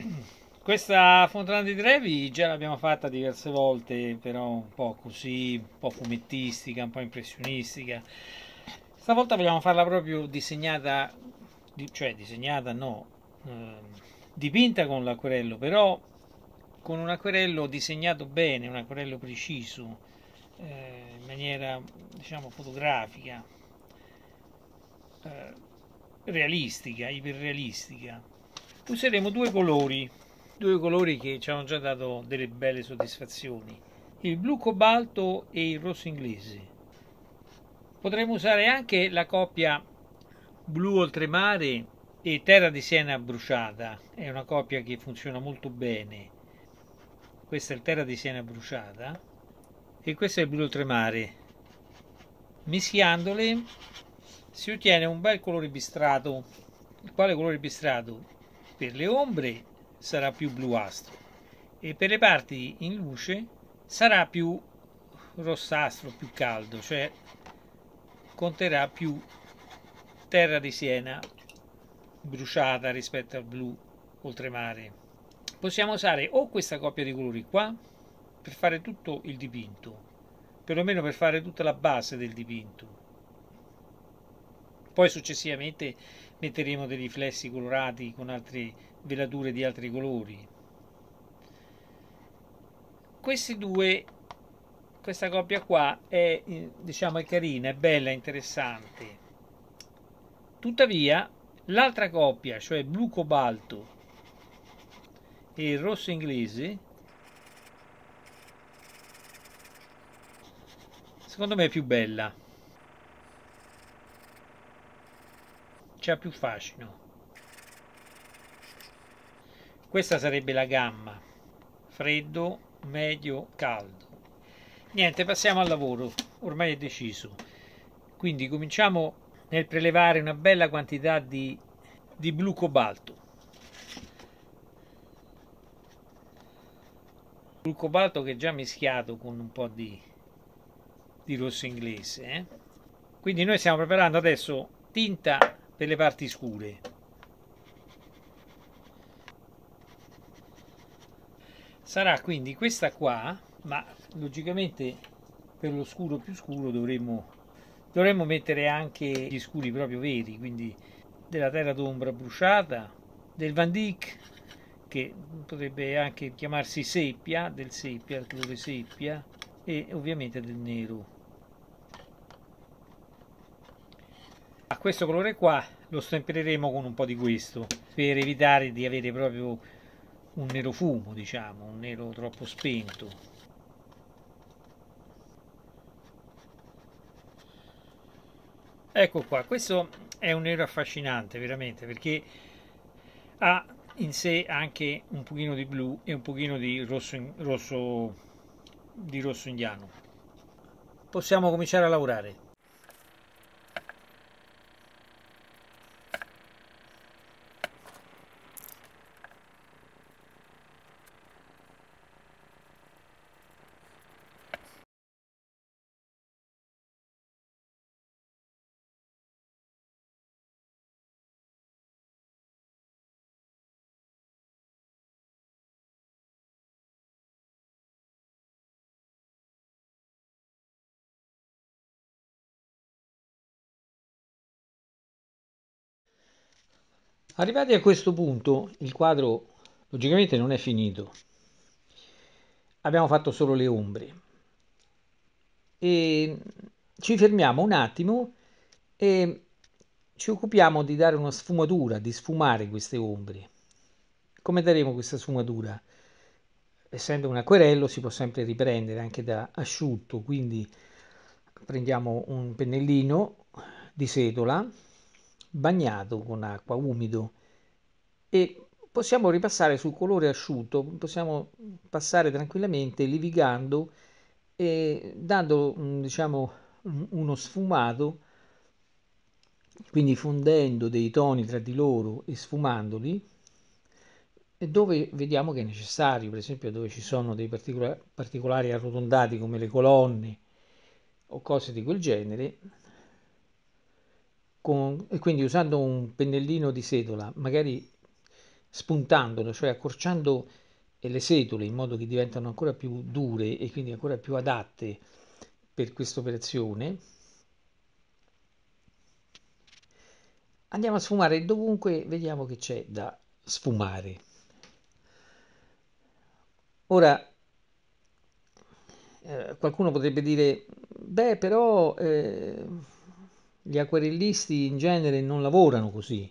questa Fontana di Trevi già l'abbiamo fatta diverse volte, però un po' così, un po' fumettistica, un po' impressionistica. Stavolta vogliamo farla proprio disegnata, cioè disegnata no, ehm, dipinta con l'acquerello, però con un acquerello disegnato bene, un acquerello preciso, eh, in maniera diciamo fotografica, eh, realistica, iperrealistica useremo due colori due colori che ci hanno già dato delle belle soddisfazioni il blu cobalto e il rosso inglese potremmo usare anche la coppia blu oltremare e terra di Siena bruciata è una coppia che funziona molto bene questa è il terra di Siena bruciata e questo è il blu oltremare mischiandole si ottiene un bel colore bistrato quale colore bistrato per le ombre sarà più bluastro e per le parti in luce sarà più rossastro, più caldo, cioè conterrà più terra di Siena bruciata rispetto al blu oltremare. Possiamo usare o questa coppia di colori qua per fare tutto il dipinto, perlomeno per fare tutta la base del dipinto. Poi successivamente metteremo dei riflessi colorati con altre velature di altri colori questi due questa coppia qua è eh, diciamo è carina è bella interessante tuttavia l'altra coppia cioè blu cobalto e rosso inglese secondo me è più bella c'è più fascino. Questa sarebbe la gamma, freddo, medio, caldo. Niente, passiamo al lavoro, ormai è deciso. Quindi cominciamo nel prelevare una bella quantità di, di blu cobalto. Blu cobalto che è già mischiato con un po' di, di rosso inglese. Eh? Quindi noi stiamo preparando adesso tinta per le parti scure. Sarà quindi questa qua, ma logicamente per lo scuro più scuro dovremmo, dovremmo mettere anche gli scuri proprio veri, quindi della terra d'ombra bruciata, del Van Dyck, che potrebbe anche chiamarsi seppia, del seppia, il colore seppia, e ovviamente del nero. a questo colore qua lo stempereremo con un po' di questo per evitare di avere proprio un nero fumo diciamo un nero troppo spento ecco qua questo è un nero affascinante veramente perché ha in sé anche un pochino di blu e un pochino di rosso, in, rosso, di rosso indiano possiamo cominciare a lavorare Arrivati a questo punto, il quadro logicamente non è finito. Abbiamo fatto solo le ombre. E ci fermiamo un attimo e ci occupiamo di dare una sfumatura, di sfumare queste ombre. Come daremo questa sfumatura? Essendo un acquerello si può sempre riprendere anche da asciutto, quindi prendiamo un pennellino di setola bagnato con acqua, umido e possiamo ripassare sul colore asciutto, possiamo passare tranquillamente livigando e dando mm, diciamo uno sfumato, quindi fondendo dei toni tra di loro e sfumandoli dove vediamo che è necessario, per esempio dove ci sono dei particolari arrotondati come le colonne o cose di quel genere, con, e quindi usando un pennellino di setola, magari spuntandolo, cioè accorciando le setole in modo che diventano ancora più dure e quindi ancora più adatte per questa operazione, andiamo a sfumare dovunque vediamo che c'è da sfumare. Ora, eh, qualcuno potrebbe dire, beh, però eh, gli acquerellisti in genere non lavorano così.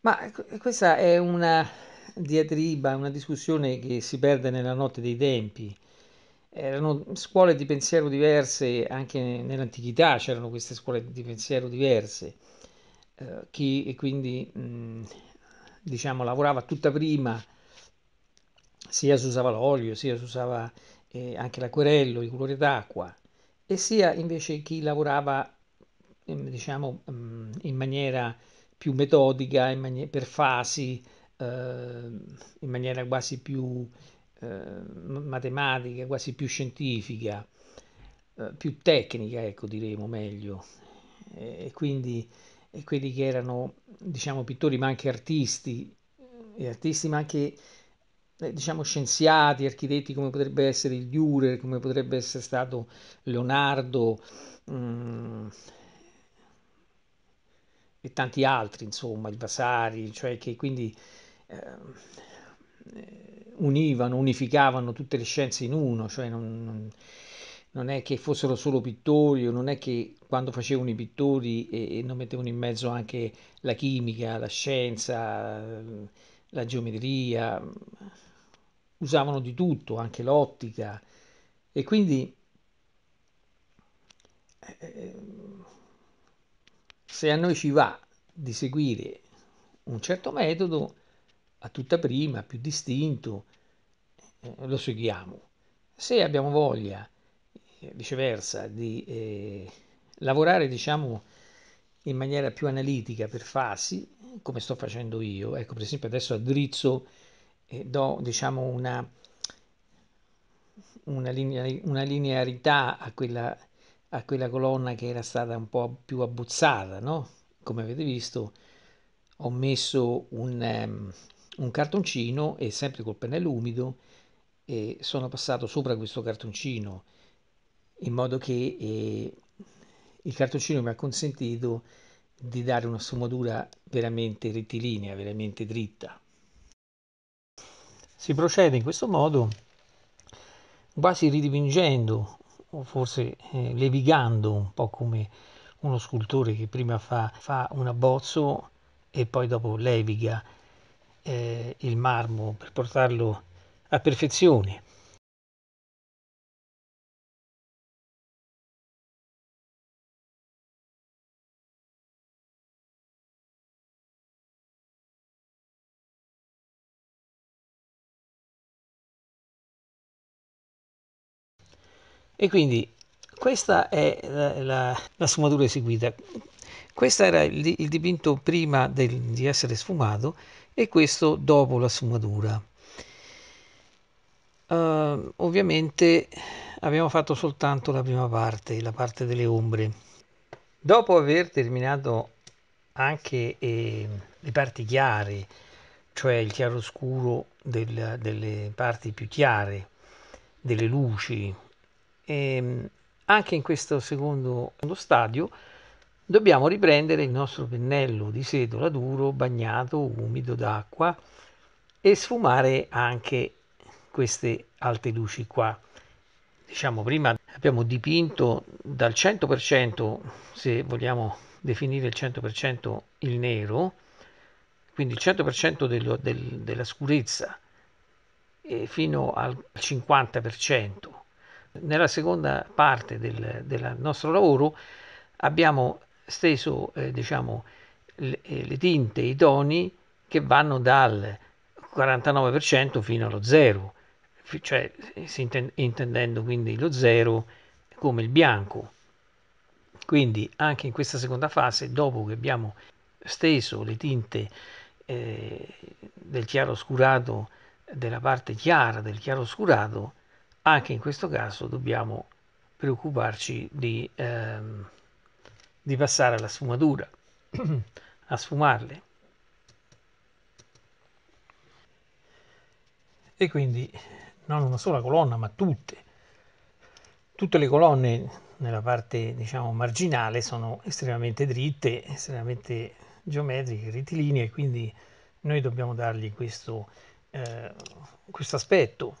Ma questa è una diatriba, una discussione che si perde nella notte dei tempi. Erano scuole di pensiero diverse, anche nell'antichità c'erano queste scuole di pensiero diverse. Eh, chi quindi mh, diciamo lavorava tutta prima, sia si usava l'olio, sia si usava eh, anche l'acquerello, i colori d'acqua, e sia invece chi lavorava diciamo, mm, in maniera più metodica, mani- per fasi, eh, in maniera quasi più eh, matematica, quasi più scientifica, eh, più tecnica, ecco diremo meglio. E, quindi e quelli che erano, diciamo, pittori, ma anche artisti, e eh, artisti ma anche eh, diciamo scienziati, architetti come potrebbe essere il Dürer, come potrebbe essere stato Leonardo, mh, mm, e tanti altri, insomma, il Vasari, cioè che quindi ehm, eh, univano, unificavano tutte le scienze in uno, cioè non, non, non, è che fossero solo pittori, o non è che quando facevano i pittori e, e non mettevano in mezzo anche la chimica, la scienza, la geometria, usavano di tutto, anche l'ottica, e quindi... Eh, eh se a noi ci va di seguire un certo metodo, a tutta prima, più distinto, eh, lo seguiamo. Se abbiamo voglia, eh, viceversa, di eh, lavorare, diciamo, in maniera più analitica per fasi, come sto facendo io, ecco, per esempio adesso addrizzo e eh, do, diciamo, una, una, linea, una linearità a quella a quella colonna che era stata un po' più abbozzata, no? Come avete visto ho messo un, um, un cartoncino e sempre col pennello umido eh, sono passato sopra questo cartoncino in modo che eh, il cartoncino mi ha consentito di dare una sfumatura veramente rettilinea, veramente dritta. Si procede in questo modo quasi ridipingendo o forse eh, levigando un po' come uno scultore che prima fa, fa un abbozzo e poi dopo leviga eh, il marmo per portarlo a perfezione. E quindi questa è la, la, la sfumatura eseguita. Questo era il, il dipinto prima del, di essere sfumato e questo dopo la sfumatura. Uh, ovviamente abbiamo fatto soltanto la prima parte, la parte delle ombre. Dopo aver terminato anche eh, le parti chiare, cioè il chiaroscuro del, delle parti più chiare, delle luci, e ehm, anche in questo secondo stadio dobbiamo riprendere il nostro pennello di setola duro, bagnato, umido d'acqua e sfumare anche queste alte luci qua. Diciamo prima abbiamo dipinto dal 100%, se vogliamo definire il 100% il nero, quindi il 100% dello, del, della scurezza, fino al 50% nella seconda parte del, del nostro lavoro abbiamo steso eh, diciamo, le, eh, le, tinte, i toni che vanno dal 49% fino allo zero, cioè intendendo quindi lo zero come il bianco. Quindi anche in questa seconda fase, dopo che abbiamo steso le tinte eh, del chiaro oscurato, della parte chiara del chiaro oscurato, anche in questo caso dobbiamo preoccuparci di, ehm, di passare alla sfumatura, a sfumarle. E quindi non una sola colonna, ma tutte. Tutte le colonne nella parte diciamo marginale sono estremamente dritte, estremamente geometriche, rettilinee, quindi noi dobbiamo dargli questo eh, aspetto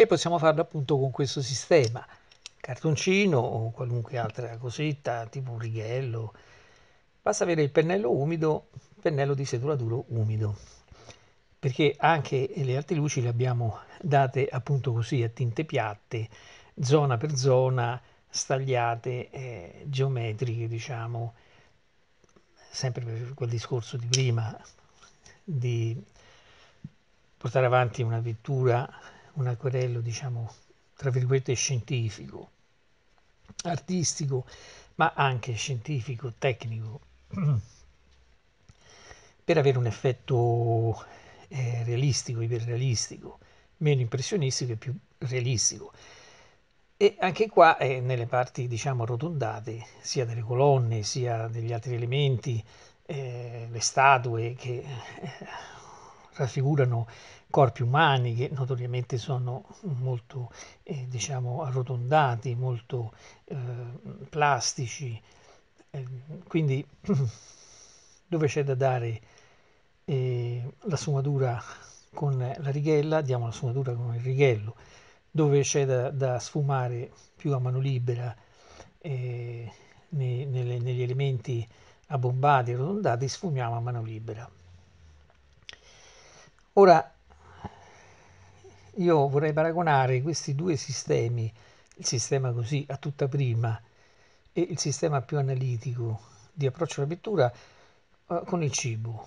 e possiamo farlo appunto con questo sistema cartoncino o qualunque altra cosetta tipo un righello basta avere il pennello umido pennello di sedulaturo umido perché anche le altre luci le abbiamo date appunto così a tinte piatte zona per zona stagliate eh, geometriche diciamo sempre per quel discorso di prima di portare avanti una pittura un acquerello, diciamo, tra virgolette scientifico, artistico, ma anche scientifico, tecnico, per avere un effetto eh, realistico, iperrealistico, meno impressionistico e più realistico. E anche qua eh, nelle parti diciamo arrotondate, sia delle colonne, sia degli altri elementi, eh, le statue che eh, raffigurano corpi umani che notoriamente sono molto eh, diciamo, arrotondati, molto eh, plastici, eh, quindi dove c'è da dare eh, la sfumatura con la righella, diamo la sfumatura con il righello, dove c'è da, da sfumare più a mano libera eh, nei, nelle, negli elementi abbombati, e arrotondati, sfumiamo a mano libera. Ora, io vorrei paragonare questi due sistemi, il sistema così a tutta prima e il sistema più analitico di approccio alla pittura, eh, con il cibo.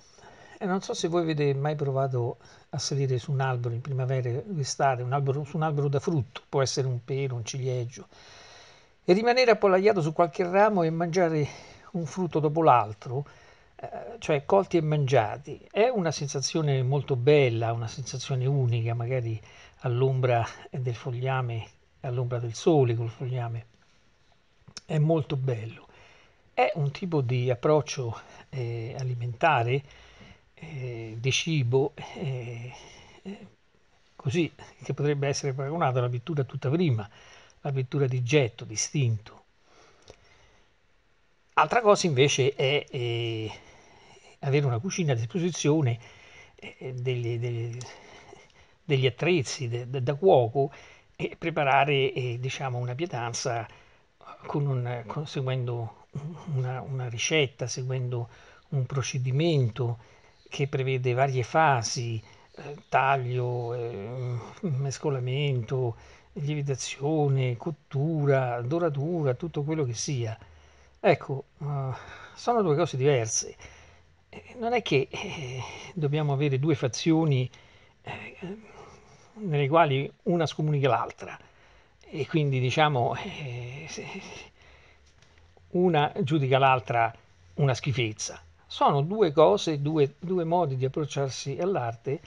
E non so se voi avete mai provato a salire su un albero in primavera, d'estate, un albero, su un albero da frutto, può essere un pelo, un ciliegio, e rimanere appollaiato su qualche ramo e mangiare un frutto dopo l'altro eh, cioè colti e mangiati. È una sensazione molto bella, una sensazione unica, magari all'ombra del fogliame, all'ombra del sole col fogliame. È molto bello. È un tipo di approccio eh, alimentare, eh, di cibo, eh, eh così che potrebbe essere paragonato alla pittura tutta prima, la pittura di getto, distinto. Altra cosa invece è eh, avere una cucina a disposizione eh, eh, degli, degli, degli attrezzi de, da cuoco e preparare eh, diciamo, una pietanza con un, con, seguendo una, una, ricetta, seguendo un procedimento che prevede varie fasi, eh, taglio, mescolamento, lievitazione, cottura, doratura, tutto quello che sia. Ecco, sono due cose diverse. Eh, non è che eh, dobbiamo avere due fazioni eh, nelle quali una scomunica l'altra e quindi diciamo eh, una giudica l'altra una schifezza. Sono due cose, due, due modi di approcciarsi all'arte,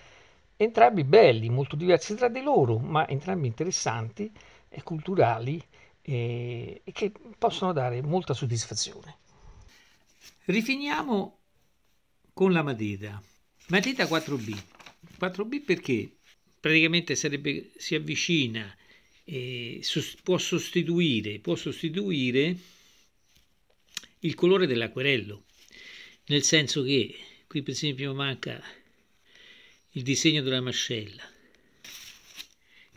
entrambi belli, molto diversi tra di loro, ma entrambi interessanti e culturali e che possono dare molta soddisfazione. Rifiniamo con la matita. Matita 4B. 4B perché praticamente sarebbe, si avvicina, eh, sost- può, sostituire, può sostituire il colore dell'acquerello, nel senso che qui per esempio manca il disegno della mascella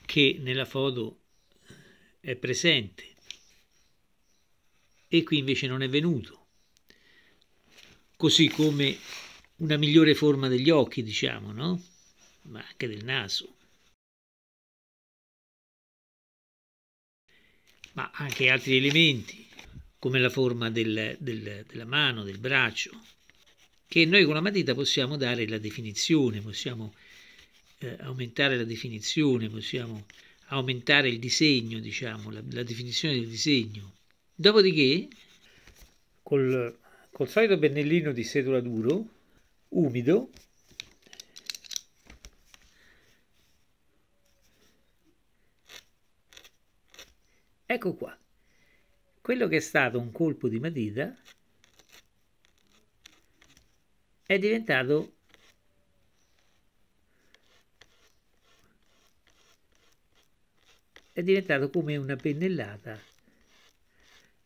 che nella foto è presente e qui invece non è venuto così come una migliore forma degli occhi, diciamo, no? Ma anche del naso. Ma anche altri elementi, come la forma del, del, della mano, del braccio, che noi con la matita possiamo dare la definizione, possiamo eh, aumentare la definizione, possiamo aumentare il disegno, diciamo, la, la definizione del disegno. Dopodiché, col, col solito pennellino di setola duro, umido ecco qua quello che è stato un colpo di matita è diventato è diventato come una pennellata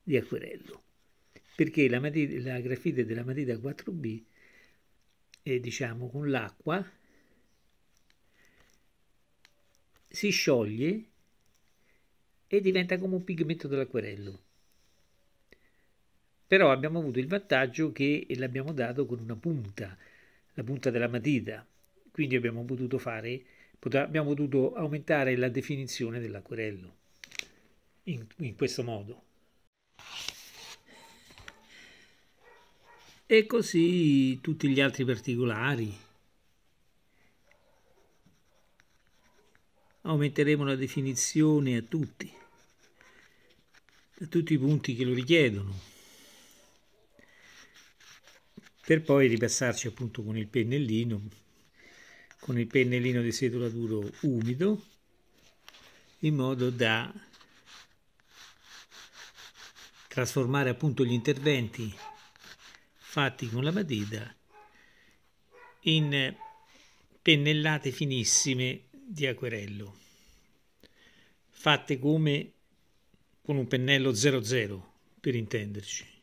di acquerello perché la, matita, la grafite della matita 4B eh, diciamo con l'acqua si scioglie e diventa come un pigmento dell'acquerello però abbiamo avuto il vantaggio che l'abbiamo dato con una punta la punta della matita quindi abbiamo potuto fare abbiamo potuto aumentare la definizione dell'acquerello in, in questo modo e così tutti gli altri particolari. Aumenteremo la definizione a tutti, a tutti i punti che lo richiedono, per poi ripassarci appunto con il pennellino, con il pennellino di setola duro umido, in modo da trasformare appunto gli interventi fatti con la matita in pennellate finissime di acquerello, fatte come con un pennello 00 per intenderci.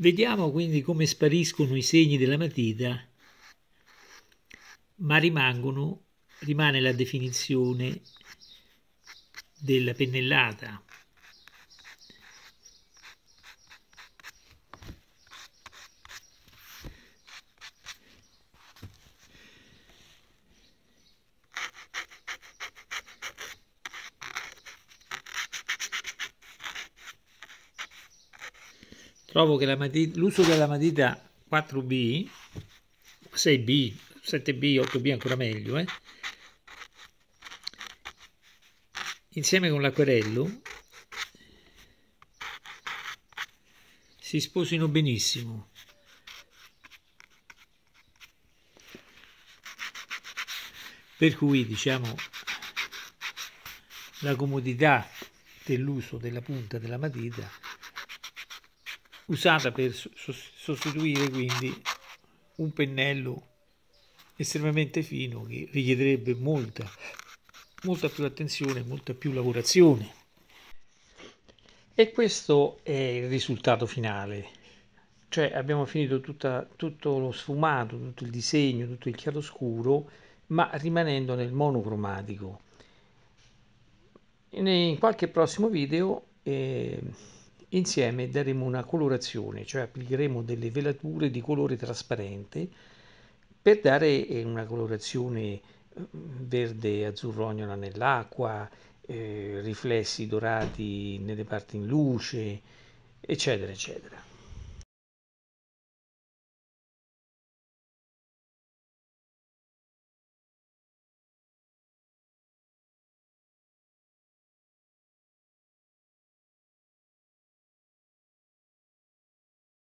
Vediamo quindi come spariscono i segni della matita, ma rimangono, rimane la definizione della pennellata. trovo che l'uso della matita 4B, 6B, 7B, 8B ancora meglio, eh, insieme con l'acquerello si sposino benissimo. Per cui diciamo la comodità dell'uso della punta della matita usata per sostituire quindi un pennello estremamente fino che richiederebbe molta, molta più attenzione, molta più lavorazione. E questo è il risultato finale, cioè abbiamo finito tutta, tutto lo sfumato, tutto il disegno, tutto il chiaroscuro, ma rimanendo nel monocromatico. In qualche prossimo video eh, Insieme daremo una colorazione, cioè applicheremo delle velature di colore trasparente per dare eh, una colorazione mm, verde azzurrognola nell'acqua, eh, riflessi dorati nelle parti in luce, eccetera, eccetera.